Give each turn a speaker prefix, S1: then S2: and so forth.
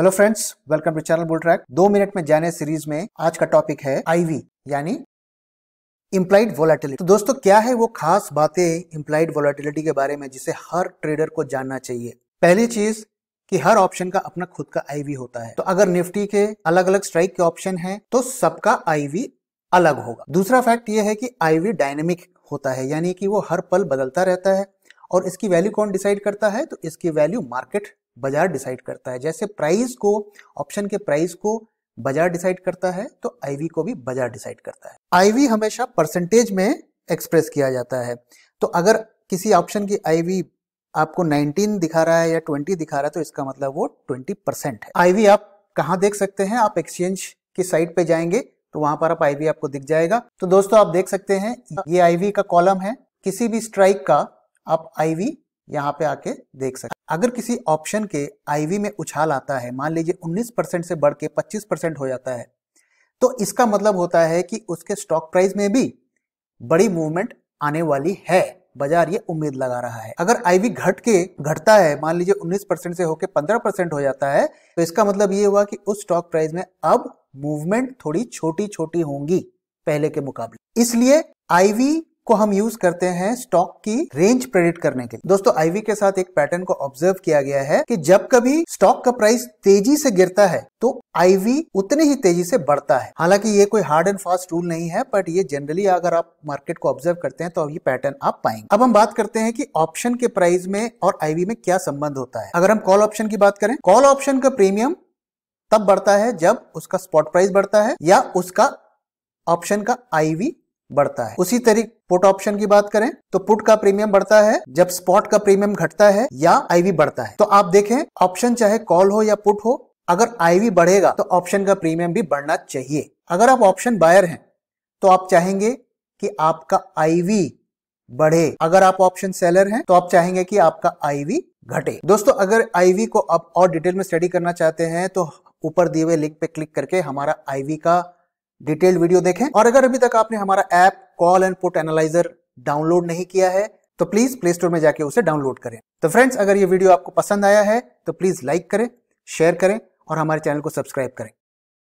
S1: hello friends welcome to channel bull track दो minute में जाने सीरीज में आज का टॉपिक है आईवी यानी इम्प्लाइड वोलेटिलिटी तो दोस्तों क्या है वो खास बातें इम्प्लाइड वोलेटिलिटी के बारे में जिसे हर ट्रेडर को जानना चाहिए पहली चीज कि हर ऑप्शन का अपना खुद का आईवी होता है तो अगर निफ्टी के अलग अलग स्ट्राइक के ऑप्शन है तो सबका आईवी अलग होगा दूसरा फैक्ट ये है कि आईवी डायनेमिक होता है यानी कि वो हर पल बदलता रहता है और इसकी वैल्यू कौन डिसाइड करता है तो इसकी वैल्यू मार्केट बाजार डिसाइड करता है जैसे प्राइस को ऑप्शन के प्राइस को बाजार डिसाइड करता है तो आईवी को भी बाजार डिसाइड करता है आईवी हमेशा परसेंटेज में एक्सप्रेस किया जाता है तो अगर किसी ऑप्शन की आईवी आपको 19 दिखा रहा है या 20 दिखा रहा है तो इसका मतलब वो 20 परसेंट है आईवी आप कहाँ देख सकते हैं आप एक्सचेंज की साइट पे जाएंगे तो वहां पर आप आईवी आपको दिख जाएगा तो दोस्तों आप देख सकते हैं ये आईवी का कॉलम है किसी भी स्ट्राइक का आप आईवी यहाँ पे आके देख सकते अगर किसी ऑप्शन के आईवी में उछाल आता है मान लीजिए 19 परसेंट से बढ़ के 25 परसेंट हो जाता है तो इसका मतलब होता है कि उसके स्टॉक प्राइस में भी बड़ी मूवमेंट आने वाली है बाजार ये उम्मीद लगा रहा है अगर आईवी घट के घटता है मान लीजिए 19 परसेंट से होकर 15 परसेंट हो जाता है तो इसका मतलब ये हुआ कि उस स्टॉक प्राइस में अब मूवमेंट थोड़ी छोटी छोटी होंगी पहले के मुकाबले इसलिए आईवी को हम यूज करते हैं स्टॉक की रेंज प्रेडिक्ट करने के लिए दोस्तों आईवी के साथ एक पैटर्न को ऑब्जर्व किया गया है कि जब कभी स्टॉक का प्राइस तेजी से गिरता है तो आईवी उतनी ही तेजी से बढ़ता है हालांकि ये कोई हार्ड एंड फास्ट रूल नहीं है बट ये जनरली अगर आप मार्केट को ऑब्जर्व करते हैं तो ये पैटर्न आप पाएंगे अब हम बात करते हैं कि ऑप्शन के प्राइस में और आईवी में क्या संबंध होता है अगर हम कॉल ऑप्शन की बात करें कॉल ऑप्शन का प्रीमियम तब बढ़ता है जब उसका स्पॉट प्राइस बढ़ता है या उसका ऑप्शन का आईवी बढ़ता है उसी तरीके पुट ऑप्शन की बात करें तो पुट का प्रीमियम बढ़ता है जब स्पॉट का प्रीमियम घटता है या आईवी बढ़ता है तो आप देखें ऑप्शन चाहे कॉल हो या पुट हो अगर आईवी बढ़ेगा तो ऑप्शन का प्रीमियम भी बढ़ना चाहिए अगर आप ऑप्शन बायर हैं तो आप चाहेंगे कि आपका आईवी बढ़े अगर आप ऑप्शन सेलर हैं तो आप चाहेंगे कि आपका आईवी घटे दोस्तों अगर आईवी को आप और डिटेल में स्टडी करना चाहते हैं तो ऊपर दिए हुए लिंक पे क्लिक करके हमारा आईवी का डिटेल्ड वीडियो देखें और अगर अभी तक आपने हमारा app call and put analyser download नहीं किया है तो प्लीज प्ले स्टोर में जाके उसे डाउनलोड करें तो फ्रेंड्स अगर ये वीडियो आपको पसंद आया है तो प्लीज लाइक करें शेयर करें और हमारे चैनल को सब्सक्राइब करें